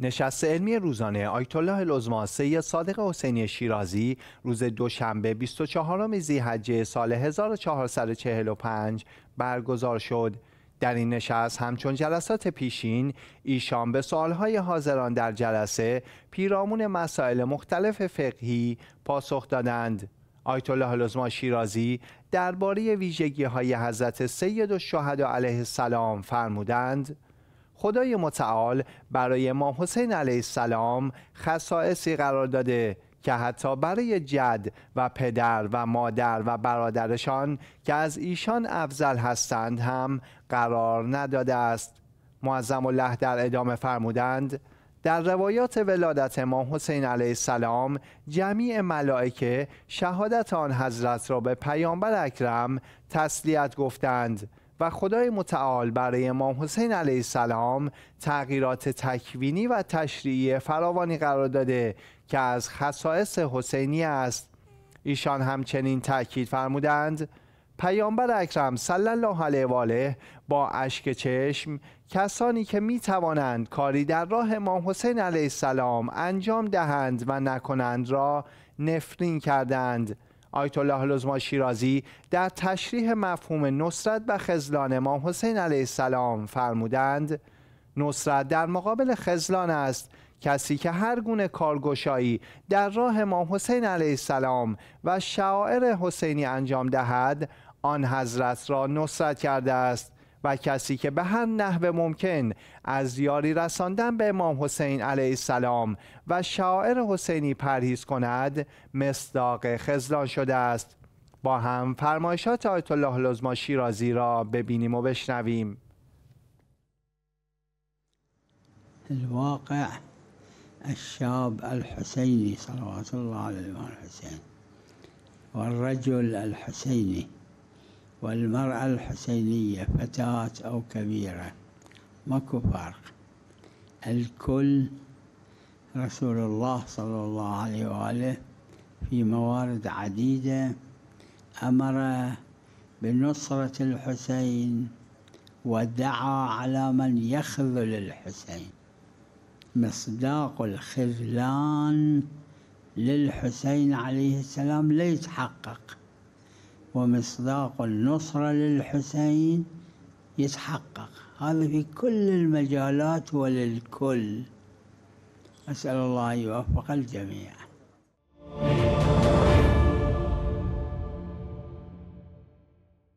نشست علمی روزانه آیت الله العظما سید صادق حسینی شیرازی روز دوشنبه 24 ذیحجه سال 1445 برگزار شد در این نشست همچون جلسات پیشین ایشان به سوالهای حاضران در جلسه پیرامون مسائل مختلف فقهی پاسخ دادند آیت الله العظما شیرازی درباره ویژگی های حضرت سید و علیه السلام فرمودند خدای متعال برای امام حسین علیه السلام خصائصی قرار داده که حتی برای جد و پدر و مادر و برادرشان که از ایشان افضل هستند هم قرار نداده است معظم الله در ادامه فرمودند در روایات ولادت امام حسین علیه السلام جمیع ملائکه شهادت آن حضرت را به پیامبر اکرم تسلیت گفتند و خدای متعال برای امام حسین علیه السلام تغییرات تکوینی و تشریعی فراوانی قرار داده که از خصائص حسینی است ایشان همچنین تاکید فرمودند پیامبر اکرم صلی الله علیه و آله با اشک چشم کسانی که می توانند کاری در راه امام حسین علیه السلام انجام دهند و نکنند را نفرین کردند آیت الله لزما شیرازی در تشریح مفهوم نصرت و خزلان امام حسین علیه السلام فرمودند نصرت در مقابل خزلان است کسی که هر گونه کارگشایی در راه امام حسین علیه السلام و شاعر حسینی انجام دهد آن حضرت را نصرت کرده است و کسی که به هر نحو ممکن از یاری رساندن به امام حسین علیه السلام و شاعر حسینی پرهیز کند مصداق خزلان شده است با هم فرمایشات آیت الله لزما شیرازی را ببینیم و بشنویم الواقع الشاب الحسيني صلوات الله عليه وعلى الحسين والرجل الحسيني والمرأة الحسينية فتاة أو كبيرة ماكو فرق الكل رسول الله صلى الله عليه وآله في موارد عديدة أمر بنصرة الحسين ودعا على من يخذل الحسين مصداق الخذلان للحسين عليه السلام لا يتحقق ومصداق النصرة للحسين يتحقق هذا في كل المجالات وللكل أسأل الله أن يوفق الجميع